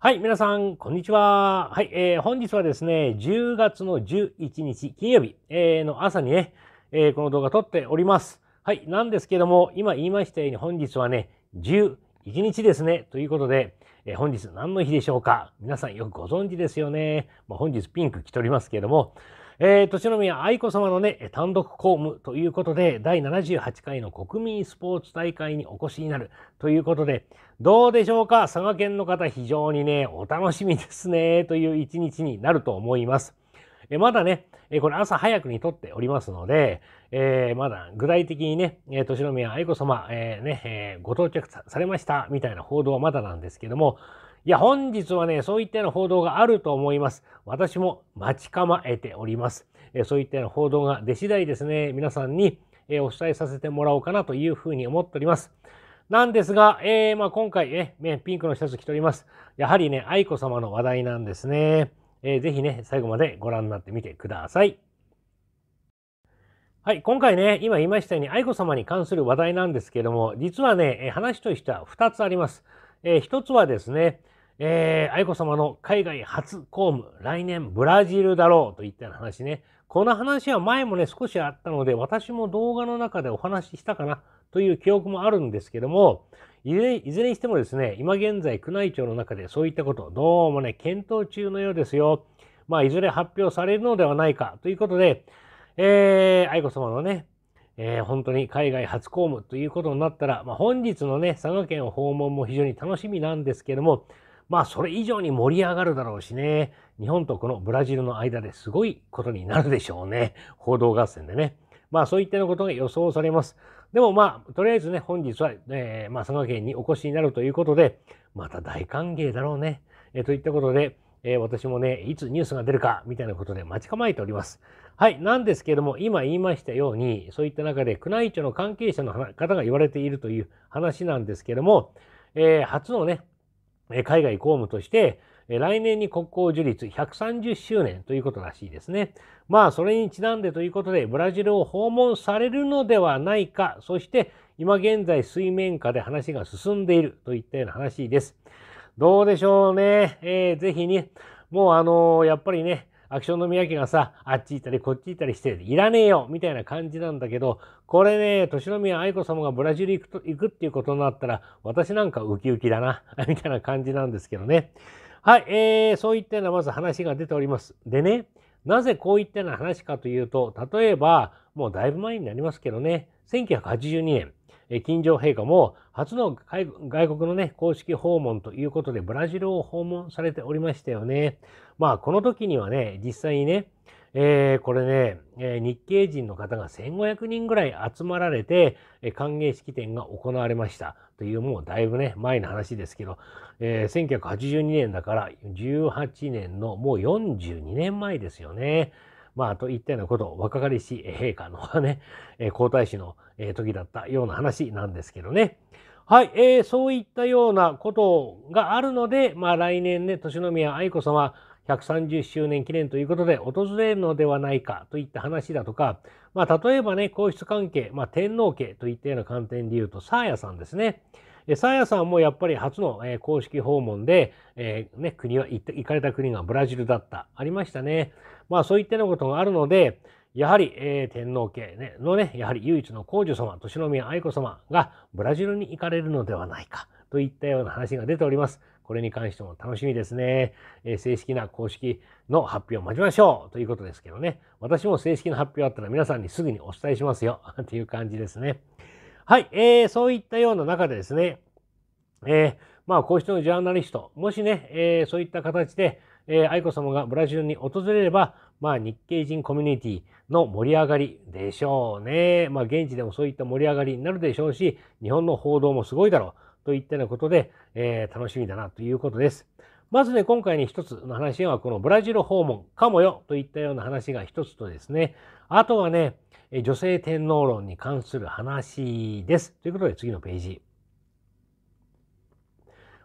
はい、皆さん、こんにちは。はい、えー、本日はですね、10月の11日金曜日、えー、の朝にね、えー、この動画撮っております。はい、なんですけども、今言いましたように本日はね、11日ですね、ということで、えー、本日何の日でしょうか皆さんよくご存知ですよね。まあ、本日ピンク着ておりますけれども、えー、年宮愛子様のね、単独公務ということで、第78回の国民スポーツ大会にお越しになるということで、どうでしょうか佐賀県の方、非常にね、お楽しみですね、という一日になると思います。えまだね、えこれ朝早くに撮っておりますので、えー、まだ具体的にね、えー、年宮愛子様、えー、ね、えー、ご到着されましたみたいな報道はまだなんですけども、いや、本日はね、そういったような報道があると思います。私も待ち構えております。えそういったような報道が出次第ですね、皆さんに、えお伝えさせてもらおうかなというふうに思っております。なんですが、えー、まあ、今回、ねピンクのシャツ着ております。やはりね、愛子様の話題なんですね。えー、ぜひね、最後までご覧になってみてください。はい、今回ね、今言いましたように愛子様に関する話題なんですけども、実はね、話としては2つあります。えー、1つはですね、えー、愛子様の海外初公務、来年ブラジルだろうといったような話ね。この話は前もね、少しあったので、私も動画の中でお話ししたかなという記憶もあるんですけども、いずれいずれにしてもですね、今現在、宮内庁の中でそういったこと、どうもね、検討中のようですよ。まあ、いずれ発表されるのではないかということで、えー、愛子様のね、えー、本当に海外初公務ということになったら、まあ、本日のね、佐賀県訪問も非常に楽しみなんですけども、まあそれ以上に盛り上がるだろうしね、日本とこのブラジルの間ですごいことになるでしょうね。報道合戦でね。まあそういったようなことが予想されます。でもまあ、とりあえずね、本日は、えー、まあ佐賀県にお越しになるということで、また大歓迎だろうね。えー、といったことで、えー、私もね、いつニュースが出るか、みたいなことで待ち構えております。はい。なんですけれども、今言いましたように、そういった中で、宮内庁の関係者の方が言われているという話なんですけれども、えー、初のね、海外公務として、来年に国交樹立130周年ということらしいですね。まあ、それにちなんでということで、ブラジルを訪問されるのではないか、そして今現在水面下で話が進んでいるといったような話です。どうでしょうね。えー、ぜひね、もうあのー、やっぱりね、アクションの宮家がさ、あっち行ったりこっち行ったりして、いらねえよみたいな感じなんだけど、これね、年宮愛子様がブラジル行くと行くっていうことになったら、私なんかウキウキだな、みたいな感じなんですけどね。はい、えー、そういったようなまず話が出ております。でね、なぜこういったような話かというと、例えば、もうだいぶ前になりますけどね、1982年、金城陛下も初の外国のね、公式訪問ということで、ブラジルを訪問されておりましたよね。まあ、この時にはね、実際にね、えー、これね、え日系人の方が1500人ぐらい集まられて、え歓迎式典が行われましたというもうだいぶね前の話ですけど、えー、1982年だから18年のもう42年前ですよね。まあ、といったようなことを若かりし陛下のね、え皇太子の時だったような話なんですけどね。はい、えー、そういったようなことがあるので、まあ、来年ね、年宮愛子さま、130周年記念ということで訪れるのではないかといった話だとか、まあ、例えばね、皇室関係、まあ、天皇家といったような観点で言うと、サーヤさんですね。サーヤさんもやっぱり初の、公式訪問で、えー、ね、国は行行かれた国がブラジルだった。ありましたね。まあそういったようなことがあるので、やはり、えー、天皇家、ね、のね、やはり唯一の皇女様、年宮愛子様がブラジルに行かれるのではないかといったような話が出ております。これに関しても楽しみですね。えー、正式な公式の発表を待ちましょうということですけどね。私も正式な発表あったら皆さんにすぐにお伝えしますよ っていう感じですね。はい、えー、そういったような中でですね、えー、まあ、こうしてのジャーナリスト、もしね、えー、そういった形で、えー、愛子さまがブラジルに訪れれば、まあ、日系人コミュニティの盛り上がりでしょうね。まあ、現地でもそういった盛り上がりになるでしょうし、日本の報道もすごいだろう。といったようなことで、えー、楽しみだなということです。まずね、今回に一つの話は、このブラジル訪問かもよといったような話が一つとですね、あとはね、女性天皇論に関する話です。ということで次のページ。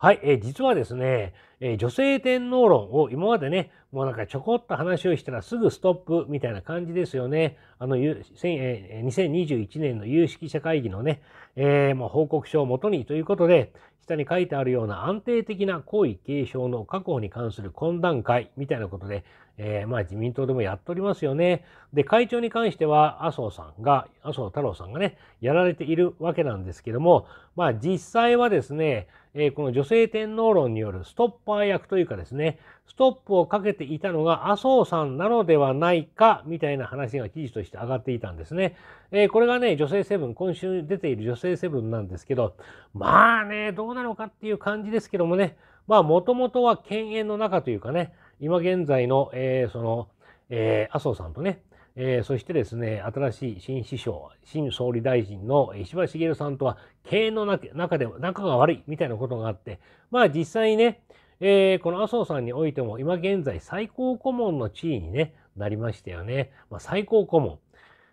はい、えー、実はですね、えー、女性天皇論を今までね、もうなんかちょこっと話をしたらすぐストップみたいな感じですよね。あの、2021年の有識者会議のね、えー、報告書をもとにということで、下に書いてあるような安定的な皇位継承の確保に関する懇談会みたいなことで、えー、まあ自民党でもやっておりますよね。で、会長に関しては麻生さんが、麻生太郎さんがね、やられているわけなんですけども、まあ実際はですね、えー、この女性天皇論によるストッパー役というかですね、ストップをかけていたのが麻生さんなのではないか、みたいな話が記事として上がっていたんですね。えー、これがね、女性セブン、今週出ている女性セブンなんですけど、まあね、どうなのかっていう感じですけどもね、まあ、もともとは犬猿の中というかね、今現在の、えー、その、えー、麻生さんとね、えー、そしてですね、新しい新首相、新総理大臣の石破茂さんとは、経営の中で、仲が悪いみたいなことがあって、まあ実際ね、えー、この麻生さんにおいても今現在最高顧問の地位に、ね、なりましたよね。まあ、最高顧問。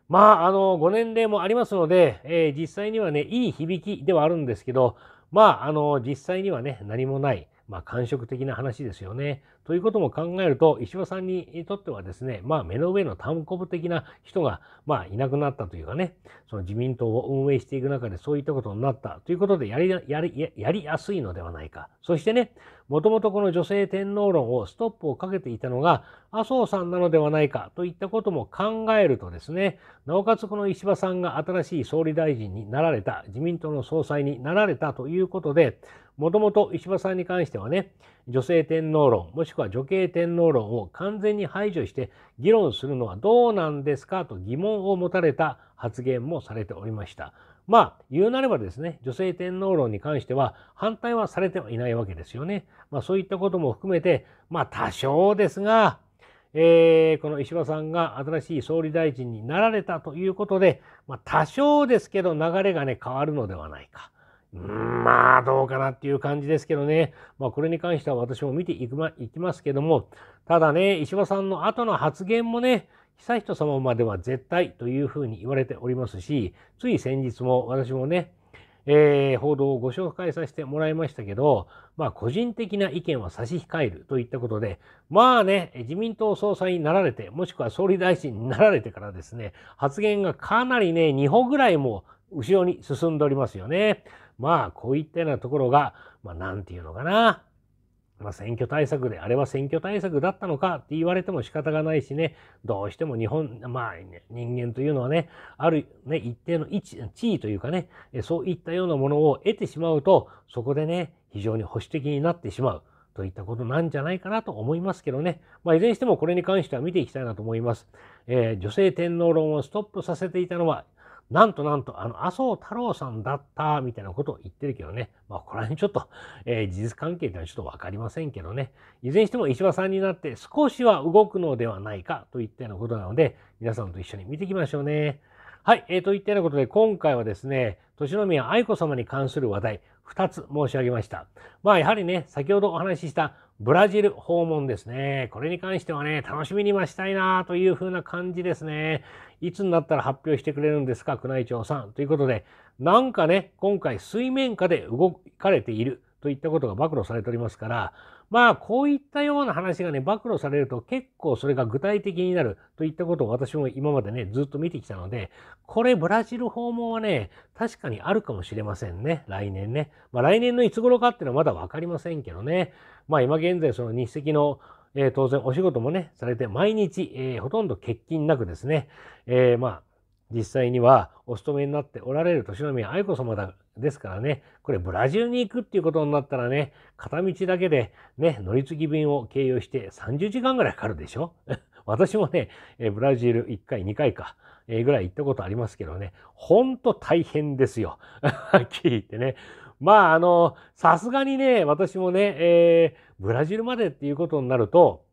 まあ、あの、ご年齢もありますので、えー、実際にはね、いい響きではあるんですけど、まあ、あの、実際にはね、何もない、まあ、感触的な話ですよね。ということも考えると、石破さんにとってはですね、まあ、目の上の単コ部的な人が、まあ、いなくなったというかね、その自民党を運営していく中でそういったことになったということで、やり、やり、やりやすいのではないか。そしてね、もともとこの女性天皇論をストップをかけていたのが麻生さんなのではないかといったことも考えるとですね、なおかつこの石破さんが新しい総理大臣になられた、自民党の総裁になられたということで、もともと石破さんに関してはね、女性天皇論、もしくは女系天皇論を完全に排除して議論するのはどうなんですかと疑問を持たれた発言もされておりました。まあ、言うなればですね、女性天皇論に関しては反対はされてはいないわけですよね。まあ、そういったことも含めて、まあ、多少ですが、えー、この石破さんが新しい総理大臣になられたということで、まあ、多少ですけど流れがね、変わるのではないか。うんまあ、どうかなっていう感じですけどね。まあ、これに関しては私も見ていきまいきますけども、ただね、石破さんの後の発言もね、悠仁さままでは絶対というふうに言われておりますし、つい先日も私もね、えー、報道をご紹介させてもらいましたけど、まあ個人的な意見は差し控えるといったことで、まあね、自民党総裁になられて、もしくは総理大臣になられてからですね、発言がかなりね、2歩ぐらいも後ろに進んでおりますよね。まあこういったようなところが、まあなんていうのかな、まあ、選挙対策で、あれは選挙対策だったのかって言われても仕方がないしね、どうしても日本、まあ、ね、人間というのはね、あるね、一定の位置、地位というかね、そういったようなものを得てしまうと、そこでね、非常に保守的になってしまう。といったことなんじゃないかなと思いますけどね。まあ、いずれにしてもこれに関しては見ていきたいなと思います。えー、女性天皇論をストップさせていたのはなんとなんと、あの、麻生太郎さんだった、みたいなことを言ってるけどね。まあ、これ辺ちょっと、えー、事実関係でいうのはちょっとわかりませんけどね。いずれにしても石破さんになって少しは動くのではないかといったようなことなので、皆さんと一緒に見ていきましょうね。はい、えー、といったようなことで、今回はですね、年宮愛子様に関する話題、2つ申し上げました。まあ、やはりね、先ほどお話ししたブラジル訪問ですね。これに関してはね、楽しみにはしたいなというふうな感じですね。いつになったら発表してくれるんですか、宮内庁さん。ということで、なんかね、今回水面下で動かれている。といったことが暴露されておりますから、まあ、こういったような話がね、暴露されると結構それが具体的になるといったことを私も今までね、ずっと見てきたので、これブラジル訪問はね、確かにあるかもしれませんね、来年ね。まあ、来年のいつ頃かっていうのはまだわかりませんけどね。まあ、今現在その日赤のえ当然お仕事もね、されて毎日、えー、ほとんど欠勤なくですね、えー、まあ、実際にはお勤めになっておられる年宮愛子様だですからね、これブラジルに行くっていうことになったらね、片道だけでね、乗り継ぎ便を経由して30時間ぐらいかかるでしょ 私もね、ブラジル1回、2回か、えぐらい行ったことありますけどね、ほんと大変ですよ。はっきり言ってね。まあ、あの、さすがにね、私もね、えー、ブラジルまでっていうことになると、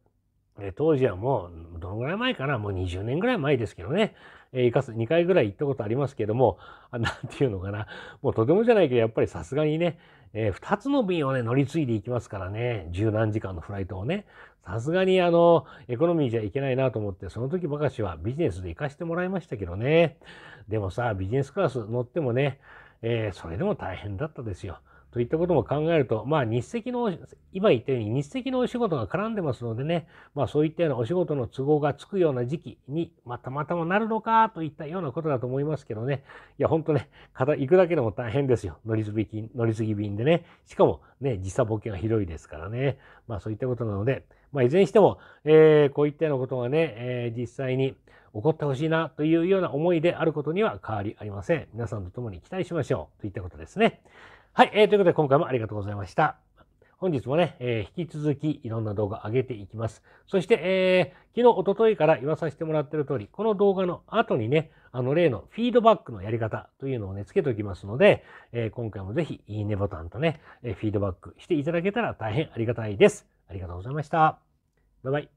え当時はもう、どのぐらい前かな、もう20年ぐらい前ですけどね、え生かす2回ぐらい行ったことありますけども、なんていうのかな、もうとてもじゃないけど、やっぱりさすがにね、えー、2つの便をね、乗り継いでいきますからね、十何時間のフライトをね、さすがにあの、エコノミーじゃいけないなと思って、その時ばかしはビジネスで行かしてもらいましたけどね。でもさ、ビジネスクラス乗ってもね、えー、それでも大変だったですよ。といったことも考えると、まあ日赤の、今言ったように日赤のお仕事が絡んでますのでね、まあそういったようなお仕事の都合がつくような時期に、またまたまなるのかといったようなことだと思いますけどね。いや、ほんとね、行くだけでも大変ですよ。乗り継ぎ、乗り継ぎ便でね。しかもね、時差ボケがひどいですからね。まあそういったことなので、まあいずれにしても、えー、こういったようなことがね、えー、実際に起こってほしいなというような思いであることには変わりありません。皆さんと共に期待しましょうといったことですね。はい、えー、ということで今回もありがとうございました。本日もね、えー、引き続きいろんな動画上げていきます。そして、えー、昨日、おとといから言わさせてもらってる通り、この動画の後にね、あの例のフィードバックのやり方というのをね、つけておきますので、えー、今回もぜひいいねボタンとね、えフィードバックしていただけたら大変ありがたいです。ありがとうございました。バイバイ。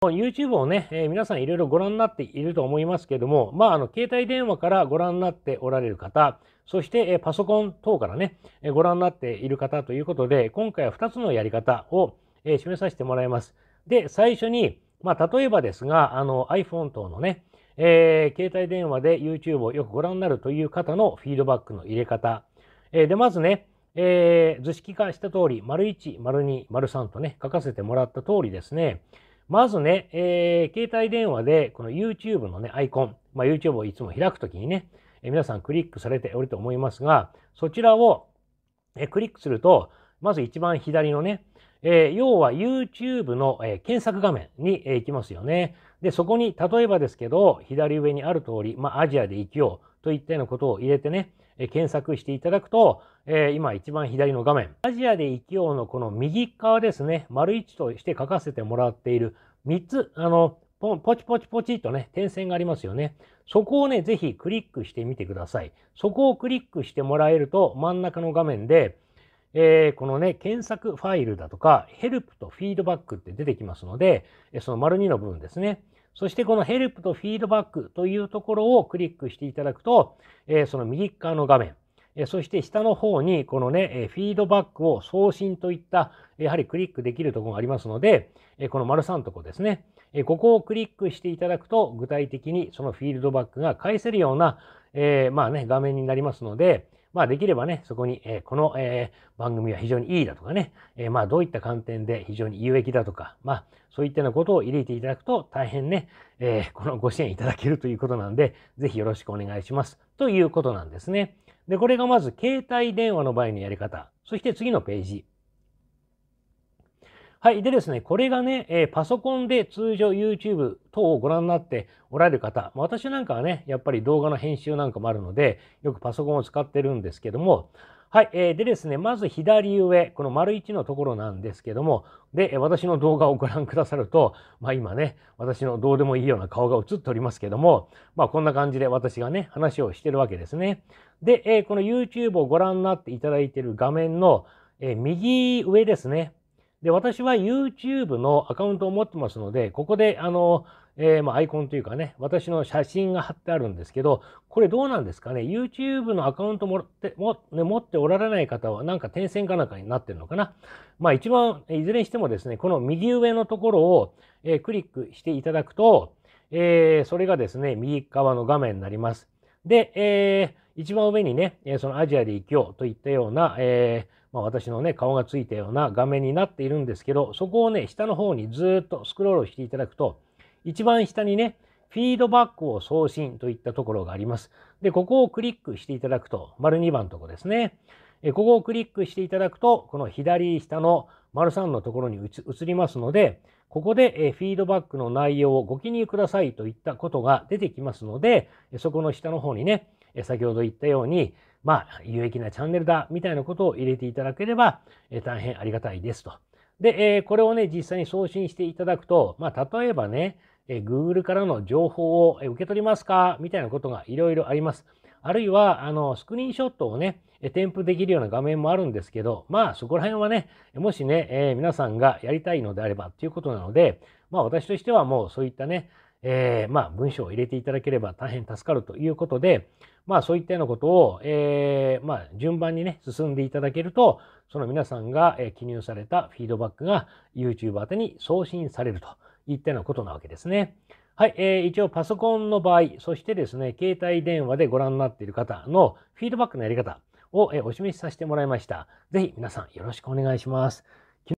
YouTube をね、えー、皆さんいろいろご覧になっていると思いますけども、まあ、あの、携帯電話からご覧になっておられる方、そして、えー、パソコン等からね、えー、ご覧になっている方ということで、今回は2つのやり方を、えー、示させてもらいます。で、最初に、まあ、例えばですが、あの、iPhone 等のね、えー、携帯電話で YouTube をよくご覧になるという方のフィードバックの入れ方。えー、で、まずね、えー、図式化した通り、丸1、丸2、丸3とね、書かせてもらった通りですね、まずね、えー、携帯電話でこの YouTube のね、アイコン、まあ、YouTube をいつも開くときにね、えー、皆さんクリックされておると思いますが、そちらを、えー、クリックすると、まず一番左のね、えー、要は YouTube の、えー、検索画面に、えー、行きますよね。で、そこに、例えばですけど、左上にある通り、まあ、アジアで生きようといったようなことを入れてね、え検索していただくと、え今一番左の画面、アジアで生きようのこの右側ですね、丸1として書かせてもらっている3つ、あの、ポン、ポチポチポチとね、点線がありますよね。そこをね、ぜひクリックしてみてください。そこをクリックしてもらえると、真ん中の画面で、えー、このね、検索ファイルだとか、ヘルプとフィードバックって出てきますので、その丸2の部分ですね。そしてこのヘルプとフィードバックというところをクリックしていただくと、えその右側の画面、えそして下の方にこのね、えフィードバックを送信といった、やはりクリックできるところがありますので、えこの丸3とこですね、えここをクリックしていただくと、具体的にそのフィードバックが返せるような、えまあね、画面になりますので、まあできればね、そこに、えこの、え番組は非常にいいだとかね、えまあどういった観点で非常に有益だとか、まあそういったようなことを入れていただくと大変ね、えこのご支援いただけるということなんで、ぜひよろしくお願いします。ということなんですね。で、これがまず携帯電話の場合のやり方、そして次のページ。はい。でですね、これがね、えー、パソコンで通常 YouTube 等をご覧になっておられる方、私なんかはね、やっぱり動画の編集なんかもあるので、よくパソコンを使ってるんですけども、はい。えー、でですね、まず左上、この丸1のところなんですけども、で、私の動画をご覧くださると、まあ今ね、私のどうでもいいような顔が映っておりますけども、まあこんな感じで私がね、話をしてるわけですね。で、えー、この YouTube をご覧になっていただいている画面の、えー、右上ですね。で、私は YouTube のアカウントを持ってますので、ここで、あの、えー、まあ、アイコンというかね、私の写真が貼ってあるんですけど、これどうなんですかね ?YouTube のアカウント持っても、ね、持っておられない方は、なんか点線かなんかになってるのかなまあ、一番、いずれにしてもですね、この右上のところを、えー、クリックしていただくと、えー、それがですね、右側の画面になります。で、えー、一番上にね、そのアジアで生きようといったような、えーまあ、私のね、顔がついたような画面になっているんですけど、そこをね、下の方にずっとスクロールしていただくと、一番下にね、フィードバックを送信といったところがあります。で、ここをクリックしていただくと、丸2番のとこですね。ここをクリックしていただくと、この左下の丸3のところに移りますので、ここでフィードバックの内容をご記入くださいといったことが出てきますので、そこの下の方にね、先ほど言ったように、まあ、有益なチャンネルだ、みたいなことを入れていただければ、え大変ありがたいですと。で、えこれをね、実際に送信していただくと、まあ、例えばね、え Google からの情報を受け取りますかみたいなことがいろいろあります。あるいは、あの、スクリーンショットをね、添付できるような画面もあるんですけど、まあ、そこら辺はね、もしね、え皆さんがやりたいのであればっていうことなので、まあ、私としてはもうそういったね、えー、まあ、文章を入れていただければ大変助かるということで、まあ、そういったようなことを、えー、まあ、順番にね、進んでいただけると、その皆さんが記入されたフィードバックが YouTube 宛に送信されるといったようなことなわけですね。はい、えー、一応パソコンの場合、そしてですね、携帯電話でご覧になっている方のフィードバックのやり方を、えお示しさせてもらいました。ぜひ皆さんよろしくお願いします。